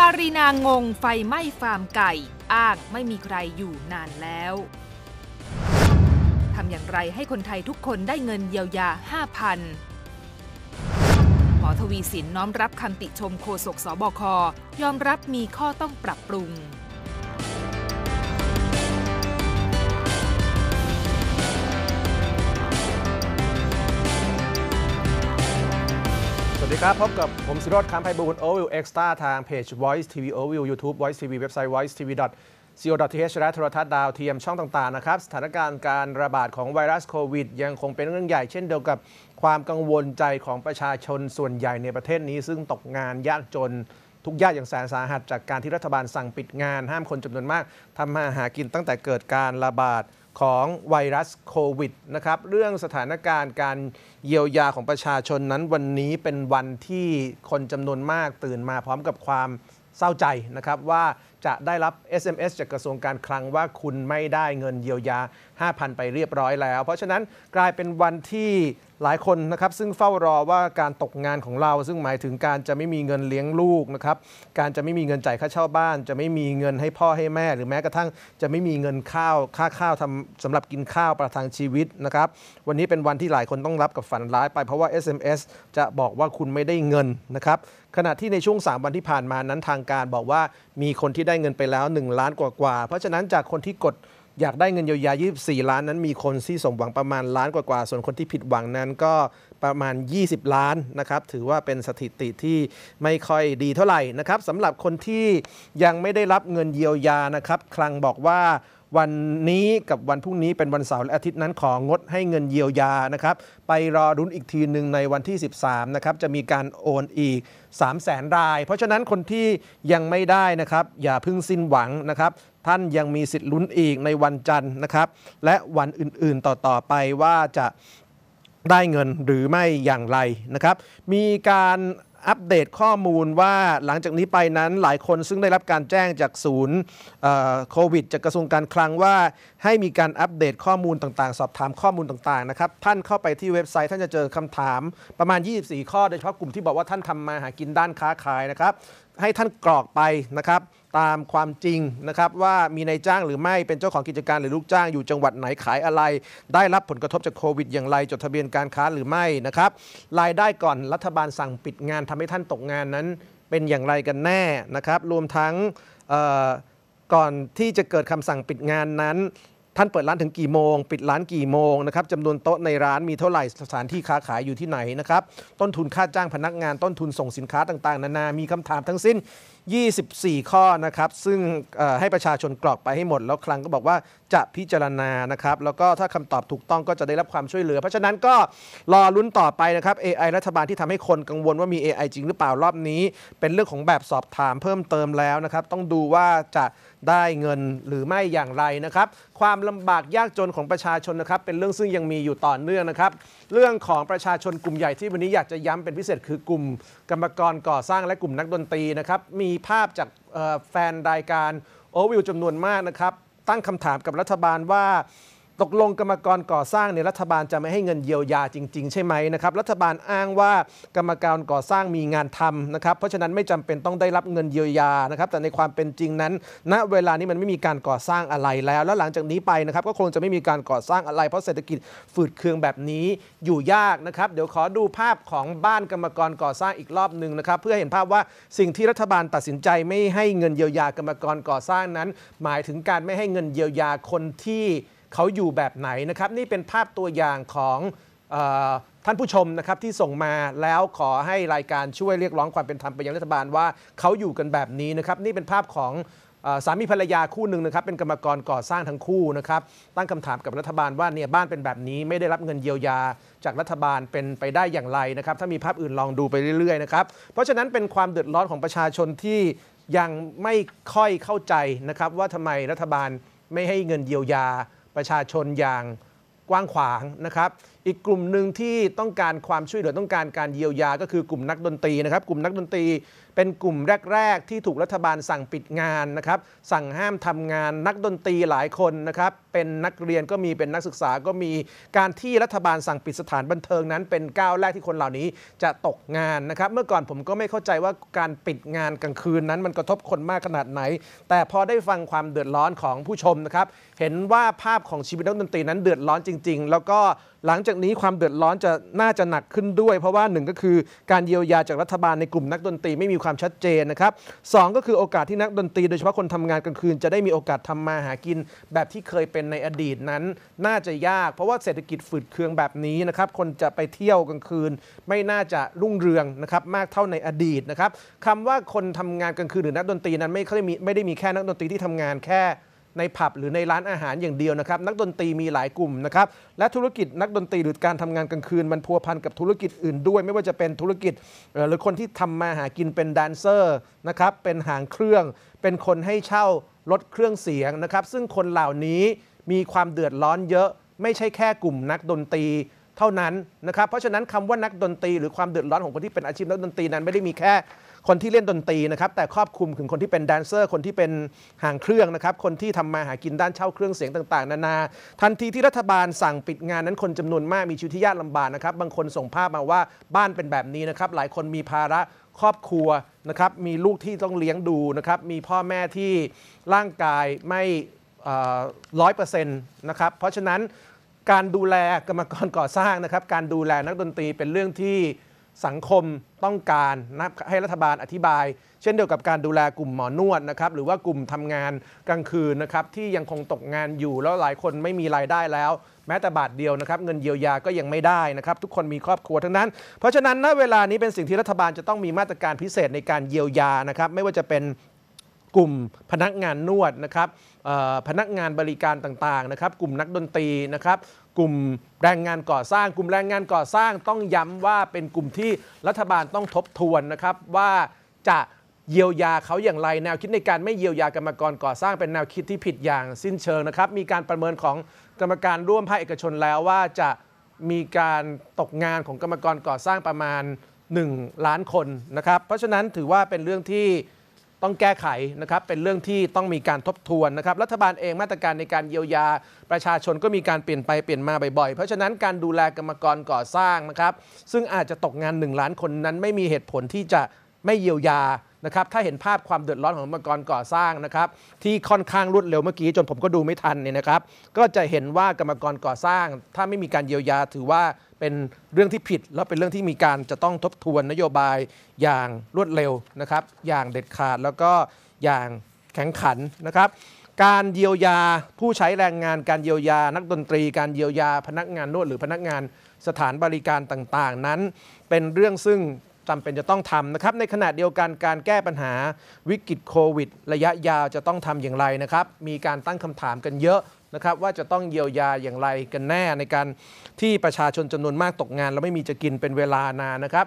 ปารีนางงไฟไหม้ฟาร์มไก่ อ้างไม่มีใครอยู่นานแล้ว ทำอย่างไรให้คนไทยทุกคนได้เงินเยียวยา 5,000หมอทวีสินน้อมรับคำติชมโฆษกสบคยอมรับมีข้อต้องปรับปรุงสดีครับพบกับผมสิโรธค้ำไพบูลโอวิว เอ็กซ์ต้า ทางเพจ Voice TV o v i e w YouTube Voice TV เว็บไซต์ voice tv co th และโทรทัศน์ดาวเทียมช่องต่าง ๆ นะครับ สถานการณ์การระบาดของไวรัสโควิด ยังคงเป็นเรื่องใหญ่ เช่นเดียวกับความกังวลใจของประชาชนส่วนใหญ่ในประเทศนี้ซึ่งตกงานยากจนทุกยากอย่างแสนสาหัสจากการที่รัฐบาลสั่งปิดงานห้ามคนจำนวนมากทำมาหากินตั้งแต่เกิดการระบาดของไวรัสโควิดนะครับ เรื่องสถานการณ์การเยียวยาของประชาชนนั้นวันนี้เป็นวันที่คนจำนวนมากตื่นมาพร้อมกับความเศร้าใจนะครับว่าจะได้รับ SMS จากกระทรวงการคลังว่าคุณไม่ได้เงินเยียวยา 5,000 ไปเรียบร้อยแล้ว เพราะฉะนั้นกลายเป็นวันที่หลายคนนะครับ ซึ่งเฝ้ารอว่าการตกงานของเราซึ่งหมายถึงการจะไม่มีเงินเลี้ยงลูกนะครับ การจะไม่มีเงินจ่ายค่าเช่าบ้าน จะไม่มีเงินให้พ่อให้แม่ หรือแม้กระทั่งจะไม่มีเงินข้าวค่าข้าวทำสำหรับกินข้าวประทังชีวิตนะครับวันนี้เป็นวันที่หลายคนต้องรับกับฝันร้ายไปเพราะว่า SMS จะบอกว่าคุณไม่ได้เงินนะครับขณะที่ในช่วง 3 วันที่ผ่านมานั้นทางการ บอกว่ามีคนที่ได้เงินไปแล้ว 1 ล้านกว่าๆเพราะฉะนั้นจากคนที่กดอยากได้เงินเยียวยา 24 ล้านนั้น มีคนที่สมหวังประมาณล้านกว่าๆส่วนคนที่ผิดหวังนั้นก็ประมาณ 20 ล้านนะครับ ถือว่าเป็นสถิติที่ไม่ค่อยดีเท่าไหร่นะครับสำหรับคนที่ยังไม่ได้รับเงินเยียวยานะครับ คลังบอกว่าวันนี้กับวันพรุ่งนี้เป็นวันเสาร์และอาทิตย์นั้นของงดให้เงินเยียวยานะครับ ไปรอรุ้นอีกทีหนึ่งในวันที่ 13นะครับจะมีการโอนอีก 3 0 0แสนราย เพราะฉะนั้นคนที่ยังไม่ได้นะครับ อย่าพึ่งสิ้นหวังนะครับ ท่านยังมีสิทธิ์ลุ้นอีกในวันจันทร์นะครับ และวันอื่นๆต่อๆไปว่าจะได้เงินหรือไม่อย่างไรนะครับ มีการอัปเดตข้อมูลว่าหลังจากนี้ไปนั้นหลายคนซึ่งได้รับการแจ้งจากศูนย์โควิดจากกระทรวงการคลังว่าให้มีการอัปเดตข้อมูลต่าง ๆ สอบถามข้อมูลต่างๆนะครับท่านเข้าไปที่เว็บไซต์ท่านจะเจอคำถามประมาณ 24 ข้อโดยเฉพาะกลุ่มที่บอกว่าท่านทำมาหากินด้านค้าขายนะครับให้ท่านกรอกไปนะครับตามความจริงนะครับว่ามีนายจ้างหรือไม่เป็นเจ้าของกิจการหรือลูกจ้างอยู่จังหวัดไหนขายอะไรได้รับผลกระทบจากโควิดอย่างไรจดทะเบียนการค้าหรือไม่นะครับรายได้ก่อนรัฐบาลสั่งปิดงาน ทำให้ท่านตกงานนั้น เป็นอย่างไรกันแน่นะครับ รวมทั้งก่อนที่จะเกิดคำสั่งปิดงานนั้นท่านเปิดร้านถึงกี่โมง ปิดร้านกี่โมงนะครับจำนวนโต๊ะในร้านมีเท่าไหร่สถานที่ค้าขายอยู่ที่ไหนนะครับ ต้นทุนค่าจ้างพนักงานต้นทุนส่งสินค้าต่างๆนานามีคำถามทั้งสิ้น24 ข้อนะครับ ซึ่งให้ประชาชนกรอกไปให้หมด แล้วคลังก็บอกว่าจะพิจารณานะครับ แล้วก็ถ้าคำตอบถูกต้องก็จะได้รับความช่วยเหลือ เพราะฉะนั้นก็รอลุ้นต่อไปนะครับ AI รัฐบาลที่ทำให้คนกังวลว่ามี AI จริงหรือเปล่ารอบนี้ เป็นเรื่องของแบบสอบถามเพิ่มเติมแล้วนะครับ ต้องดูว่าจะได้เงินหรือไม่อย่างไรนะครับ ความลำบากยากจนของประชาชนนะครับเป็นเรื่องซึ่งยังมีอยู่ต่อเนื่องนะครับ เรื่องของประชาชนกลุ่มใหญ่ที่วันนี้อยากจะย้ำเป็นพิเศษ คือกลุ่มกรรมกรก่อสร้างและกลุ่มนักดนตรีนะครับมีมีภาพจากแฟนรายการโอวิวจำนวนมากนะครับ ตั้งคำถามกับรัฐบาลว่าตกลงกรรมกรก่อสร้างในรัฐบาลจะไม่ให้เงินเยียวยาจริงๆใช่ไหมนะครับรัฐบาลอ้างว่ากรรมการก่อสร้างมีงานทำนะครับ เพราะฉะนั้นไม่จำเป็นต้องได้รับเงินเยียวยานะครับ แต่ในความเป็นจริงนั้นณนะเวลานี้มันไม่มีการก่อสร้างอะไรแล้ว แล้วหลังจากนี้ไปนะครับก็คงจะไม่มีการก่อสร้างอะไรเพราะเศรษฐกิจฝืดเคืองแบบนี้ อยู่ยากนะครับเดี๋ยวขอดูภาพของบ้านกรรมกรก่อสร้างอีกรอบหนึ่งนะครับ เพื่อเห็นภาพว่าสิ่งที่รัฐบาลตัดสินใจไม่ให้เงินเยียวยากรรมกรก่อสร้างนั้น หมายถึงการไม่ให้เงินเยียวยาคนที่เขาอยู่แบบไหนนะครับนี่เป็นภาพตัวอย่างของท่านผู้ชมนะครับที่ส่งมาแล้วขอให้รายการช่วยเรียกร้องความเป็นธรรมไปยังรัฐบาลว่าเขาอยู่กันแบบนี้นะครับนี่เป็นภาพของสามีภรรยาคู่หนึ่งนะครับ เป็นกรรมกรก่อสร้างทั้งคู่นะครับตั้งคำถามกับรัฐบาลว่าเนี่ยบ้านเป็นแบบนี้ไม่ได้รับเงินเยียวยาจากรัฐบาลเป็นไปได้อย่างไรนะครับถ้ามีภาพอื่นลองดูไปเรื่อยๆนะครับเพราะฉะนั้นเป็นความเดือดร้อนของประชาชนที่ยังไม่ค่อยเข้าใจนะครับว่าทำไมรัฐบาลไม่ให้เงินเยียวยาประชาชนอย่างกว้างขวางนะครับ อีกกลุ่มหนึ่งที่ต้องการความช่วยเหลือต้องการการเยียวยา ก็คือกลุ่มนักดนตรีนะครับ กลุ่มนักดนตรี เป็นกลุ่มแรก ๆ ที่ถูกรัฐบาลสั่งปิดงานนะครับ สั่งห้าม ทำงานนักดนตรีหลายคนนะครับเป็นนักเรียนก็มีเป็นนักศึกษา ก็มีการที่รัฐบาลสั่งปิดสถานบันเทิงนั้นเป็นก้าวแรกที่คนเหล่านี้จะตกงานนะครับเมื่อก่อนผมก็ไม่เข้าใจว่าการปิดงานกลางคืนนั้น มันกระทบคนมากขนาดไหน แต่พอได้ฟังความเดือดร้อนของผู้ชมนะครับเห็นว่าภาพของชีวิตนักดนตรีนั้นเดือดร้อนจริง ๆ แล้วก็หลังจากนี้ความเดือดร้อนจะน่าจะหนักขึ้นด้วย เพราะว่าหนึ่งก็คือการเยียวยาจากรัฐบาลในกลุ่มนักดนตรีไม่มีความชัดเจนนะครับสก็คือโอกาสที่นักดนตรี โดยเฉพาะคนทำงานกลางคืนจะได้มีโอกาสทำมาหากินแบบที่เคยเป็น็นในอดีตนั้นน่าจะยากเพราะว่าเศรษฐกิจฝืดเคืองแบบนี้นะครับคนจะไปเที่ยวกลางคืน ไม่น่าจะรุ่งเรืองนะครับมากเท่าในอดีตนะครับคำว่าคนทำงานกลางคืนหรือนักดนตรีนั้นไม่ได้มีไม่ได้มีแค่นักดนตรีที่ทำงานแค่ในผับหรือในร้านอาหารอย่างเดียวนะครับนักดนตรีมีหลายกลุ่มนะครับและธุรกิจนักดนตรีหรือการทำงานกลางคืนมันพัวพันกับธุรกิจอื่นด้วย ไม่ว่าจะเป็นธุรกิจหรือคนที่ทำมาหากินเป็นแดนเซอร์นะครับเป็นหางเครื่อง เป็นคนให้เช่ารถเครื่องเสียงนะครับซึ่งคนเหล่านี้มีความเดือดร้อนเยอะ ไม่ใช่แค่กลุ่มนักดนตรีเท่านั้นนะครับ เพราะฉะนั้นคำว่านักดนตรีหรือความเดือดร้อนของคนที่เป็นอาชีพนักดนตรีนั้น ไม่ได้มีแค่คนที่เล่นดนตรีนะครับ แต่ครอบคลุมถึงคนที่เป็นแดนเซอร์ คนที่เป็นหางเครื่องนะครับคนที่ทำมาหากินด้านเช่าเครื่องเสียงต่าง ๆ นานาทันทีที่รัฐบาลสั่งปิดงานนั้นคนจำนวนมากมีชีวิตที่ยากลาบากนะครับบางคนส่งภาพมาว่าบ้านเป็นแบบนี้นะครับหลายคนมีภาระครอบครัวนะครับมีลูกที่ต้องเลี้ยงดูนะครับมีพ่อแม่ที่ร่างกายไม่ร้อยเปอร์เซ็นต์นะครับ เพราะฉะนั้นการดูแลกรรมกรก่อสร้างนะครับ การดูแลนักดนตรีเป็นเรื่องที่สังคมต้องการนะให้รัฐบาลอธิบาย เช่นเดียวกับการดูแลกลุ่มหมอนวดนะครับ หรือว่ากลุ่มทำงานกลางคืนนะครับ ที่ยังคงตกงานอยู่ แล้วหลายคนไม่มีรายได้แล้ว แม้แต่บาทเดียวนะครับ เงินเยียวยาก็ยังไม่ได้นะครับ ทุกคนมีครอบครัวทั้งนั้น เพราะฉะนั้นณเวลานี้เป็นสิ่งที่รัฐบาลจะต้องมีมาตรการพิเศษในการเยียวยานะครับไม่ว่าจะเป็นกลุ่มพนักงานนวดนะครับพนักงานบริการต่างๆนะครับ กลุ่มนักดนตรีนะครับ กลุ่มแรงงานก่อสร้าง กลุ่มแรงงานก่อสร้างต้องย้ำว่าเป็นกลุ่มที่รัฐบาลต้องทบทวนนะครับ ว่าจะเยียวยาเขาอย่างไร แนวคิดในการไม่เยียวยากรรมกรก่อสร้างเป็นแนวคิดที่ผิดอย่างสิ้นเชิงนะครับ มีการประเมินของกรรมการร่วมภาคเอกชนแล้ว ว่าจะมีการตกงานของกรรมกรก่อสร้างประมาณ 1 ล้านคนนะครับ เพราะฉะนั้นถือว่าเป็นเรื่องที่ต้องแก้ไขนะครับ เป็นเรื่องที่ต้องมีการทบทวนนะครับ รัฐบาลเองมาตรการในการเยียวยา ประชาชนก็มีการเปลี่ยนไป เปลี่ยนมาบ่อยๆ เพราะฉะนั้นการดูแลกรรมกรก่อสร้างนะครับ ซึ่งอาจจะตกงาน 1 ล้านคนนั้น ไม่มีเหตุผลที่จะไม่เยียวยานะครับถ้าเห็นภาพความเดือดร้อนของมังกรก่อสร้างนะครับ ที่ค่อนข้างรวดเร็วเมื่อกี้จนผมก็ดูไม่ทันเนี่ยนะครับ ก็จะเห็นว่ากรรมกรก่อสร้าง ถ้าไม่มีการเยียวยาถือว่าเป็นเรื่องที่ผิด แล้วเป็นเรื่องที่มีการจะต้องทบทวนนโยบายอย่างรวดเร็วนะครับ อย่างเด็ดขาดแล้วก็อย่างแข็งขันนะครับ การเยียวยาผู้ใช้แรงงานการเยียวยานักดนตรี การเยียวยาพนักงานนวดหรือพนักงานสถานบริการต่างๆ นั้นเป็นเรื่องซึ่งจำเป็นจะต้องทำนะครับ ในขณะเดียวกันการแก้ปัญหาวิกฤตโควิดระยะยาวจะต้องทำอย่างไรนะครับ มีการตั้งคำถามกันเยอะนะครับ ว่าจะต้องเยียวยาอย่างไรกันแน่ในการที่ประชาชนจำนวนมากตกงาน แล้วไม่มีจะกินเป็นเวลานานนะครับ